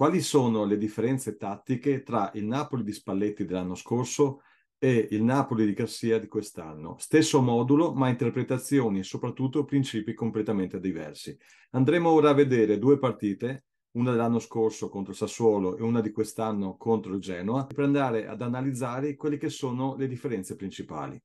Quali sono le differenze tattiche tra il Napoli di Spalletti dell'anno scorso e il Napoli di Garcia di quest'anno? Stesso modulo, ma interpretazioni e soprattutto principi completamente diversi. Andremo ora a vedere due partite, una dell'anno scorso contro il Sassuolo e una di quest'anno contro il Genoa, per andare ad analizzare quelle che sono le differenze principali.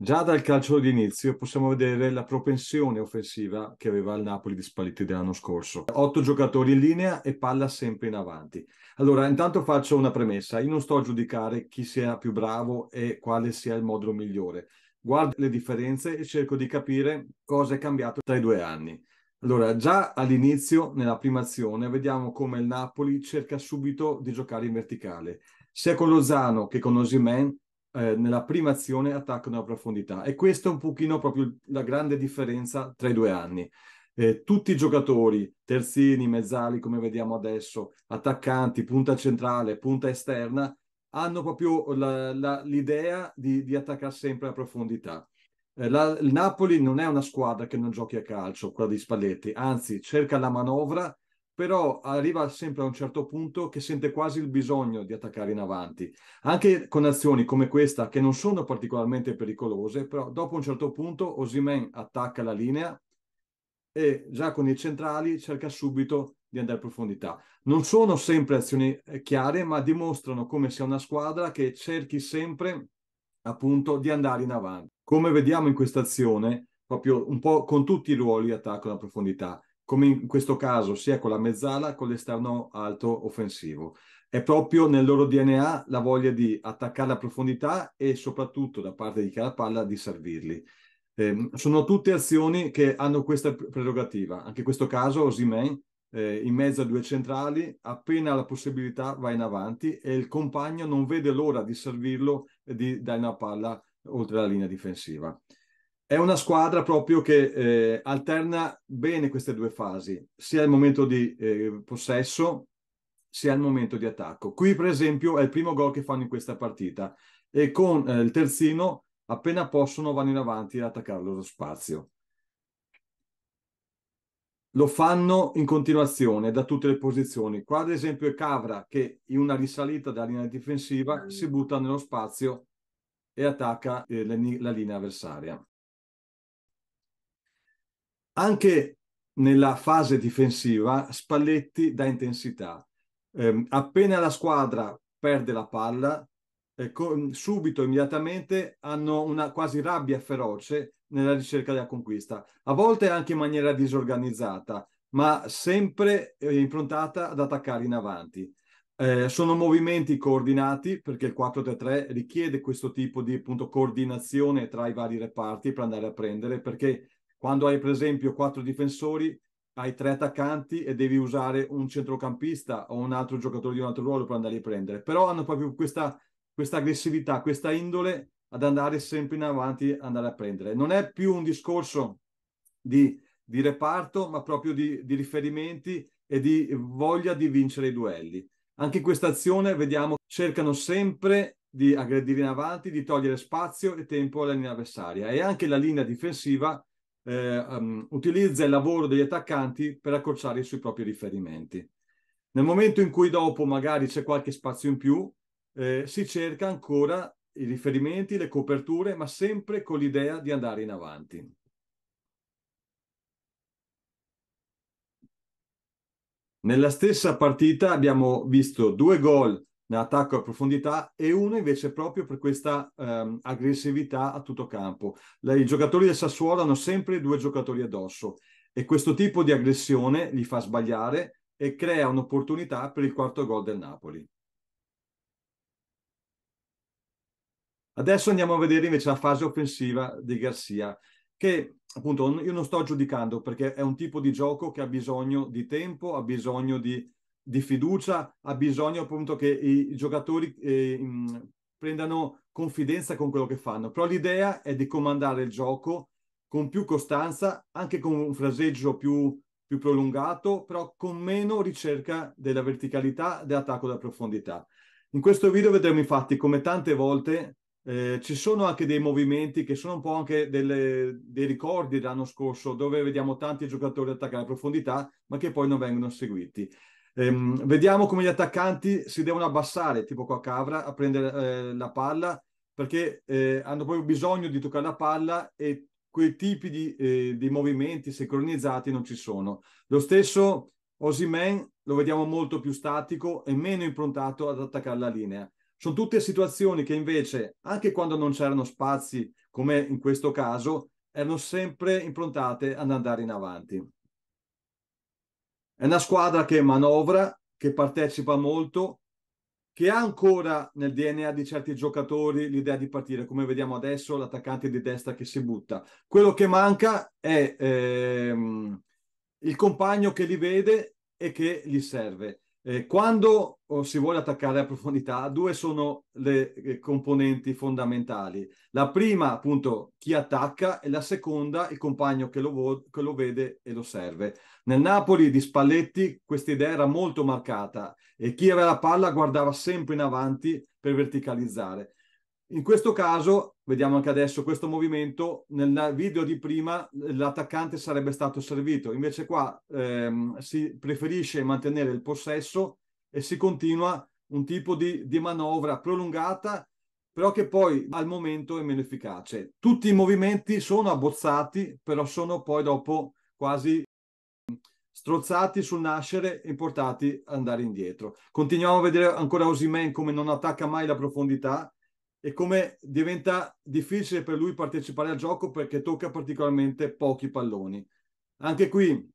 Già dal calcio d'inizio possiamo vedere la propensione offensiva che aveva il Napoli di Spalletti dell'anno scorso. Otto giocatori in linea e palla sempre in avanti. Allora, intanto faccio una premessa. Io non sto a giudicare chi sia più bravo e quale sia il modulo migliore. Guardo le differenze e cerco di capire cosa è cambiato tra i due anni. Allora, già all'inizio, nella prima azione, vediamo come il Napoli cerca subito di giocare in verticale. Sia con Lozano che con Osimen eh, nella prima azione attaccano a profondità e questa è un pochino proprio la grande differenza tra i due anni. Eh, tutti i giocatori, terzini, mezzali come vediamo adesso, attaccanti, punta centrale, punta esterna, hanno proprio la, la, l'idea di, di, attaccare sempre a profondità. Eh, la, il Napoli non è una squadra che non giochi a calcio, quella di Spalletti, anzi cerca la manovra però arriva sempre a un certo punto che sente quasi il bisogno di attaccare in avanti, anche con azioni come questa che non sono particolarmente pericolose, però dopo un certo punto Osimen attacca la linea e già con i centrali cerca subito di andare in profondità. Non sono sempre azioni eh, chiare, ma dimostrano come sia una squadra che cerchi sempre appunto di andare in avanti. Come vediamo in questa azione, proprio un po' con tutti i ruoli attaccano a profondità come in questo caso sia con la mezzala che con l'esterno alto offensivo. È proprio nel loro DNA la voglia di attaccare la profondità e soprattutto da parte di Carapalla di servirli. Eh, sono tutte azioni che hanno questa prerogativa. Anche in questo caso Osimen eh, in mezzo a due centrali, appena la possibilità va in avanti e il compagno non vede l'ora di servirlo e di dare una palla oltre la linea difensiva. È una squadra proprio che eh, alterna bene queste due fasi, sia il momento di eh, possesso sia il momento di attacco. Qui, per esempio, è il primo gol che fanno in questa partita e con eh, il terzino, appena possono, vanno in avanti ad attaccare lo spazio. Lo fanno in continuazione da tutte le posizioni. Qua, ad esempio, è Cavra che in una risalita dalla linea difensiva si butta nello spazio e attacca eh, la linea avversaria. Anche nella fase difensiva Spalletti dà intensità. Eh, appena la squadra perde la palla, eh, con, subito, immediatamente, hanno una quasi rabbia feroce nella ricerca della conquista, a volte anche in maniera disorganizzata, ma sempre eh, improntata ad attaccare in avanti. Eh, sono movimenti coordinati perché il 4 3 richiede questo tipo di appunto, coordinazione tra i vari reparti per andare a prendere, perché quando hai per esempio quattro difensori, hai tre attaccanti e devi usare un centrocampista o un altro giocatore di un altro ruolo per andare a prendere. Però hanno proprio questa, questa aggressività, questa indole ad andare sempre in avanti andare a prendere. Non è più un discorso di, di reparto, ma proprio di, di riferimenti e di voglia di vincere i duelli. Anche in questa azione vediamo cercano sempre di aggredire in avanti, di togliere spazio e tempo alla linea avversaria e anche la linea difensiva eh, um, utilizza il lavoro degli attaccanti per accorciare i suoi propri riferimenti. Nel momento in cui dopo magari c'è qualche spazio in più, eh, si cerca ancora i riferimenti, le coperture, ma sempre con l'idea di andare in avanti. Nella stessa partita abbiamo visto due gol nell'attacco a profondità e uno invece proprio per questa ehm, aggressività a tutto campo. La, I giocatori del Sassuolo hanno sempre due giocatori addosso e questo tipo di aggressione li fa sbagliare e crea un'opportunità per il quarto gol del Napoli. Adesso andiamo a vedere invece la fase offensiva di Garcia, che appunto io non sto giudicando perché è un tipo di gioco che ha bisogno di tempo, ha bisogno di di fiducia, ha bisogno appunto che i giocatori eh, prendano confidenza con quello che fanno. Però l'idea è di comandare il gioco con più costanza, anche con un fraseggio più, più prolungato, però con meno ricerca della verticalità, dell'attacco della profondità. In questo video vedremo infatti come tante volte eh, ci sono anche dei movimenti che sono un po' anche delle, dei ricordi dell'anno scorso, dove vediamo tanti giocatori attaccare a profondità, ma che poi non vengono seguiti. Ehm, vediamo come gli attaccanti si devono abbassare, tipo qua Cavra, a prendere eh, la palla, perché eh, hanno proprio bisogno di toccare la palla e quei tipi di, eh, di movimenti sincronizzati non ci sono. Lo stesso Osimen lo vediamo molto più statico e meno improntato ad attaccare la linea. Sono tutte situazioni che invece, anche quando non c'erano spazi, come in questo caso, erano sempre improntate ad andare in avanti. È una squadra che manovra, che partecipa molto, che ha ancora nel DNA di certi giocatori l'idea di partire, come vediamo adesso l'attaccante di destra che si butta. Quello che manca è ehm, il compagno che li vede e che gli serve. Eh, quando oh, si vuole attaccare a profondità, due sono le eh, componenti fondamentali. La prima, appunto, chi attacca e la seconda, il compagno che lo, vo- che lo vede e lo serve. Nel Napoli di Spalletti questa idea era molto marcata e chi aveva la palla guardava sempre in avanti per verticalizzare. In questo caso, vediamo anche adesso questo movimento, nel video di prima l'attaccante sarebbe stato servito, invece qua ehm, si preferisce mantenere il possesso e si continua un tipo di, di manovra prolungata, però che poi al momento è meno efficace. Tutti i movimenti sono abbozzati, però sono poi dopo quasi mm, strozzati sul nascere e portati ad andare indietro. Continuiamo a vedere ancora Osimen come non attacca mai la profondità, e come diventa difficile per lui partecipare al gioco perché tocca particolarmente pochi palloni. Anche qui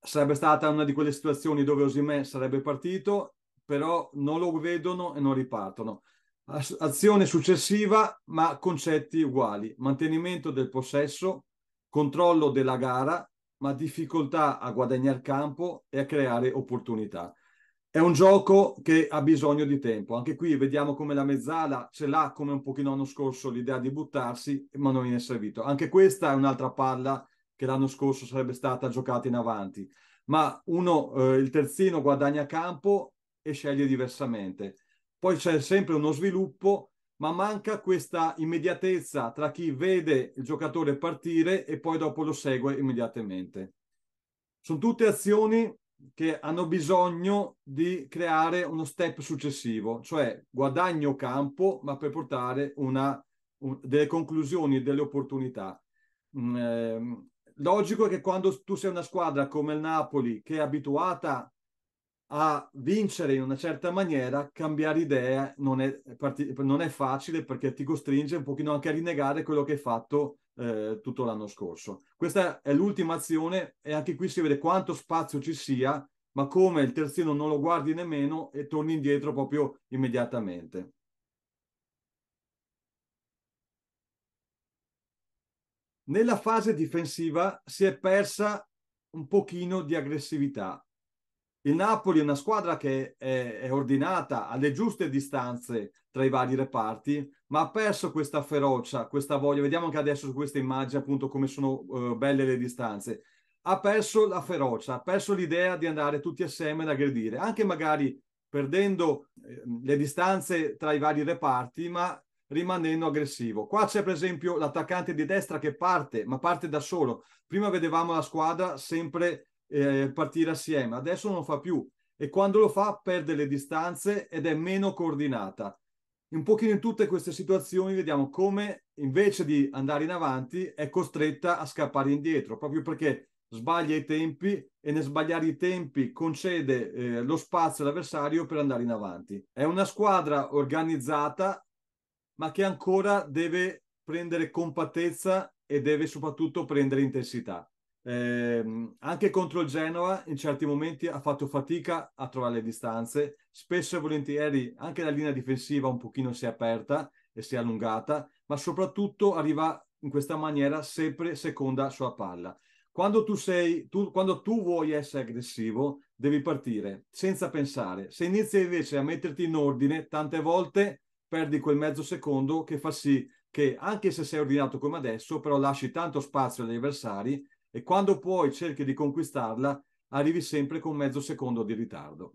sarebbe stata una di quelle situazioni dove Osimè sarebbe partito, però non lo vedono e non ripartono. Azione successiva, ma concetti uguali. Mantenimento del possesso, controllo della gara, ma difficoltà a guadagnare campo e a creare opportunità. È un gioco che ha bisogno di tempo. Anche qui vediamo come la mezzala ce l'ha come un pochino l'anno scorso l'idea di buttarsi, ma non viene servito. Anche questa è un'altra palla che l'anno scorso sarebbe stata giocata in avanti. Ma uno, eh, il terzino guadagna campo e sceglie diversamente. Poi c'è sempre uno sviluppo, ma manca questa immediatezza tra chi vede il giocatore partire e poi dopo lo segue immediatamente. Sono tutte azioni che hanno bisogno di creare uno step successivo, cioè guadagno campo, ma per portare una, un, delle conclusioni delle opportunità. Mm, ehm, logico è che quando tu sei una squadra come il Napoli, che è abituata a vincere in una certa maniera, cambiare idea non è, eh, non è facile perché ti costringe un pochino anche a rinnegare quello che hai fatto eh, tutto l'anno scorso. Questa è l'ultima azione e anche qui si vede quanto spazio ci sia, ma come il terzino non lo guardi nemmeno e torni indietro proprio immediatamente. Nella fase difensiva si è persa un pochino di aggressività. Il Napoli è una squadra che è, è ordinata alle giuste distanze tra i vari reparti, ma ha perso questa ferocia, questa voglia. Vediamo anche adesso su queste immagini appunto come sono uh, belle le distanze. Ha perso la ferocia, ha perso l'idea di andare tutti assieme ad aggredire, anche magari perdendo eh, le distanze tra i vari reparti, ma rimanendo aggressivo. Qua c'è per esempio l'attaccante di destra che parte, ma parte da solo. Prima vedevamo la squadra sempre eh, partire assieme, adesso non fa più e quando lo fa perde le distanze ed è meno coordinata un pochino in tutte queste situazioni vediamo come invece di andare in avanti è costretta a scappare indietro, proprio perché sbaglia i tempi e nel sbagliare i tempi concede eh, lo spazio all'avversario per andare in avanti. È una squadra organizzata ma che ancora deve prendere compattezza e deve soprattutto prendere intensità. Eh, anche contro il Genoa in certi momenti ha fatto fatica a trovare le distanze, spesso e volentieri anche la linea difensiva un pochino si è aperta e si è allungata, ma soprattutto arriva in questa maniera sempre seconda sulla palla. Quando tu, sei, tu, quando tu vuoi essere aggressivo, devi partire senza pensare. Se inizi invece a metterti in ordine, tante volte perdi quel mezzo secondo che fa sì che, anche se sei ordinato come adesso, però lasci tanto spazio agli avversari e quando puoi cerchi di conquistarla, arrivi sempre con mezzo secondo di ritardo.